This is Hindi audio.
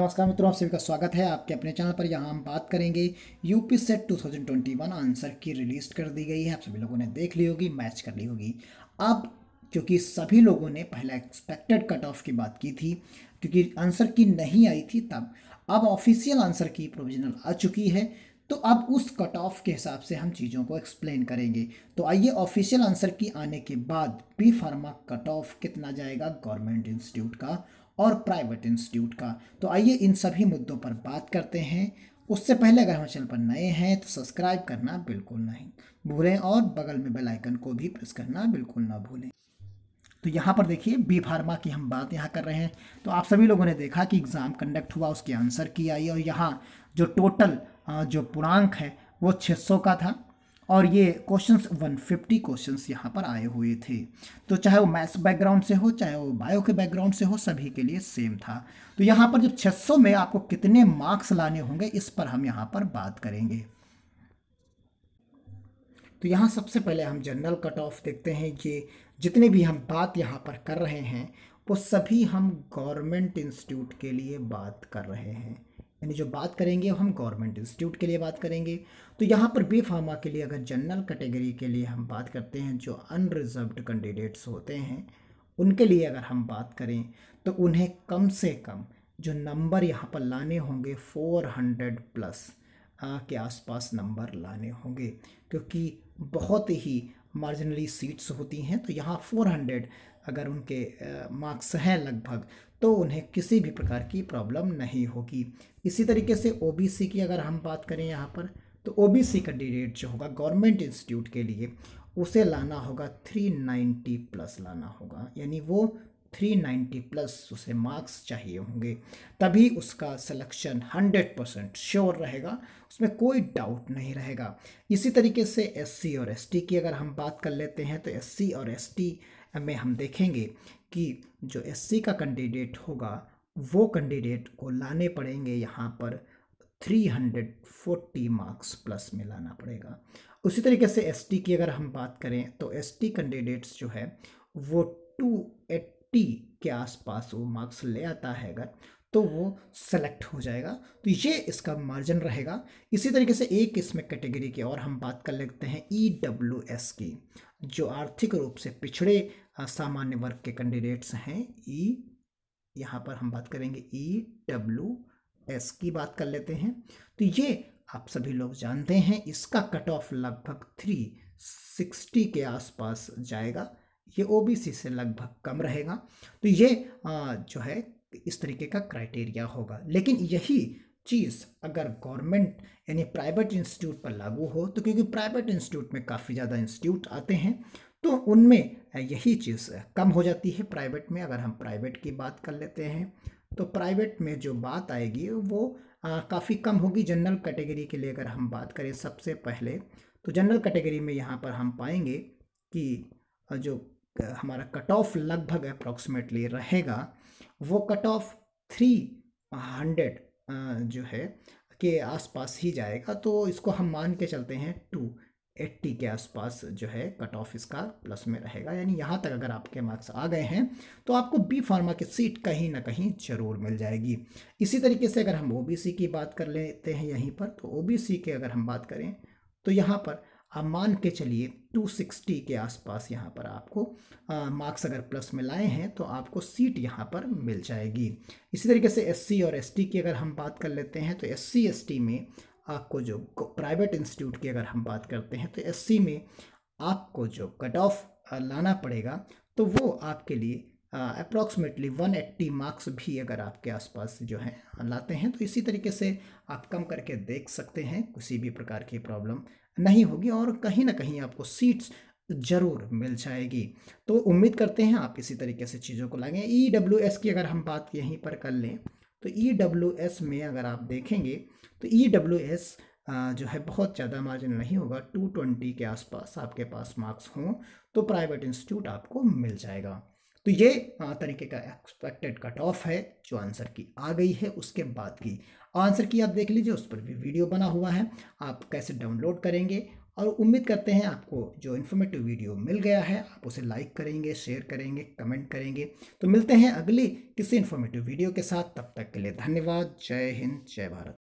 नमस्कार मित्रों आप सभी का स्वागत है आपके अपने चैनल पर यहाँ हम बात करेंगे UP set 2021 answer key release कर दी गई है आप सभी लोगों ने देख ली होगी मैच कर ली होगी अब क्योंकि सभी लोगों ने पहले एक्सपेक्टेड कट ऑफ की बात की थी क्योंकि आंसर की नहीं आई थी तब अब ऑफिशियल आंसर की प्रोविजनल आ चुकी है तो अब उस कट ऑफ के हिसाब से हम चीज़ों को एक्सप्लेन करेंगे तो आइए ऑफिशियल आंसर की आने के बाद बी फार्मा कट ऑफ कितना जाएगा गवर्नमेंट इंस्टीट्यूट का और प्राइवेट इंस्टीट्यूट का तो आइए इन सभी मुद्दों पर बात करते हैं उससे पहले अगर हमारे चैनल पर नए हैं तो सब्सक्राइब करना बिल्कुल नहीं भूलें और बगल में बेल आइकन को भी प्रेस करना बिल्कुल ना भूलें तो यहाँ पर देखिए बी फार्मा की हम बात यहाँ कर रहे हैं तो आप सभी लोगों ने देखा कि एग्ज़ाम कंडक्ट हुआ उसके आंसर की आई और यहाँ जो टोटल जो पूर्णांक है वो 600 का था और ये क्वेश्चंस 150 क्वेश्चन यहाँ पर आए हुए थे तो चाहे वो मैथ्स बैकग्राउंड से हो चाहे वो बायो के बैकग्राउंड से हो सभी के लिए सेम था तो यहाँ पर जब 600 में आपको कितने मार्क्स लाने होंगे इस पर हम यहाँ पर बात करेंगे तो यहाँ सबसे पहले हम जनरल कट ऑफ देखते हैं ये जितने भी हम बात यहाँ पर कर रहे हैं वो सभी हम गवर्नमेंट इंस्टीट्यूट के लिए बात कर रहे हैं यानी जो बात करेंगे हम गवर्नमेंट इंस्टीट्यूट के लिए बात करेंगे तो यहाँ पर बी फार्मा के लिए अगर जनरल कैटेगरी के लिए हम बात करते हैं जो अनरिजर्व कैंडिडेट्स होते हैं उनके लिए अगर हम बात करें तो उन्हें कम से कम जो नंबर यहाँ पर लाने होंगे 400 प्लस के आसपास नंबर लाने होंगे क्योंकि बहुत ही मार्जिनली सीट्स होती हैं तो यहाँ 400 अगर उनके मार्क्स हैं लगभग तो उन्हें किसी भी प्रकार की प्रॉब्लम नहीं होगी इसी तरीके से ओबीसी की अगर हम बात करें यहाँ पर तो ओबीसी कैंडिडेट जो होगा गवर्नमेंट इंस्टीट्यूट के लिए उसे लाना होगा 390 प्लस लाना होगा यानी वो 390 प्लस उसे मार्क्स चाहिए होंगे तभी उसका सिलेक्शन 100 परसेंट श्योर रहेगा उसमें कोई डाउट नहीं रहेगा इसी तरीके से एससी और एसटी की अगर हम बात कर लेते हैं तो एससी और एसटी में हम देखेंगे कि जो एससी का कैंडिडेट होगा वो कैंडिडेट को लाने पड़ेंगे यहाँ पर 340 मार्क्स प्लस में लाना पड़ेगा उसी तरीके से एसटी की अगर हम बात करें तो एसटी कैंडिडेट्स जो है वो 280 टी के आसपास वो मार्क्स ले आता है अगर तो वो सेलेक्ट हो जाएगा तो ये इसका मार्जिन रहेगा इसी तरीके से एक इसमें कैटेगरी की और हम बात कर लेते हैं ई डब्ल्यू एस की जो आर्थिक रूप से पिछड़े सामान्य वर्ग के कैंडिडेट्स हैं ई e, यहाँ पर हम बात करेंगे ई डब्ल्यू एस की बात कर लेते हैं तो ये आप सभी लोग जानते हैं इसका कट ऑफ लगभग थ्री सिक्सटी के आसपास जाएगा ये ओबीसी से लगभग कम रहेगा तो ये जो है इस तरीके का क्राइटेरिया होगा लेकिन यही चीज़ अगर गवर्नमेंट यानी प्राइवेट इंस्टीट्यूट पर लागू हो तो क्योंकि प्राइवेट इंस्टीट्यूट में काफ़ी ज़्यादा इंस्टीट्यूट आते हैं तो उनमें यही चीज़ कम हो जाती है प्राइवेट में अगर हम प्राइवेट की बात कर लेते हैं तो प्राइवेट में जो बात आएगी वो काफ़ी कम होगी जनरल कैटेगरी के लिए अगर हम बात करें सबसे पहले तो जनरल कैटेगरी में यहाँ पर हम पाएंगे कि जो हमारा कट ऑफ लगभग अप्रॉक्सीमेटली रहेगा वो कट ऑफ थ्री हंड्रेड जो है के आसपास ही जाएगा तो इसको हम मान के चलते हैं टू एट्टी के आसपास जो है कट ऑफ इसका प्लस में रहेगा यानी यहाँ तक अगर आपके मार्क्स आ गए हैं तो आपको बी फार्मा की सीट कहीं ना कहीं ज़रूर मिल जाएगी इसी तरीके से अगर हम ओबीसी की बात कर लेते हैं यहीं पर तो ओबीसी के अगर हम बात करें तो यहाँ पर आप मान के चलिए 260 के आसपास यहाँ पर आपको मार्क्स अगर प्लस में लाए हैं तो आपको सीट यहाँ पर मिल जाएगी इसी तरीके से एससी और एसटी की अगर हम बात कर लेते हैं तो एससी एसटी में आपको जो प्राइवेट इंस्टीट्यूट की अगर हम बात करते हैं तो एससी में आपको जो कट ऑफ लाना पड़ेगा तो वो आपके लिए अप्रॉक्सीमेटली वन एट्टी मार्क्स भी अगर आपके आसपास जो है हाँ, लाते हैं तो इसी तरीके से आप कम करके देख सकते हैं किसी भी प्रकार की प्रॉब्लम नहीं होगी और कहीं ना कहीं आपको सीट्स ज़रूर मिल जाएगी तो उम्मीद करते हैं आप इसी तरीके से चीज़ों को लाएंगे ई डब्ल्यू एस की अगर हम बात यहीं पर कर लें तो ई डब्ल्यू एस में अगर आप देखेंगे तो ई डब्ल्यू एस जो है बहुत ज़्यादा मार्जिन नहीं होगा टू ट्वेंटी के आसपास आपके पास मार्क्स हों तो प्राइवेट इंस्टीट्यूट आपको मिल जाएगा तो ये हाँ, तरीके का एक्सपेक्टेड कट ऑफ है जो आंसर की आ गई है उसके बाद की आंसर की आप देख लीजिए उस पर भी वीडियो बना हुआ है आप कैसे डाउनलोड करेंगे और उम्मीद करते हैं आपको जो इन्फॉर्मेटिव वीडियो मिल गया है आप उसे लाइक करेंगे शेयर करेंगे कमेंट करेंगे तो मिलते हैं अगली किसी इन्फॉर्मेटिव वीडियो के साथ तब तक के लिए धन्यवाद जय हिंद जय भारत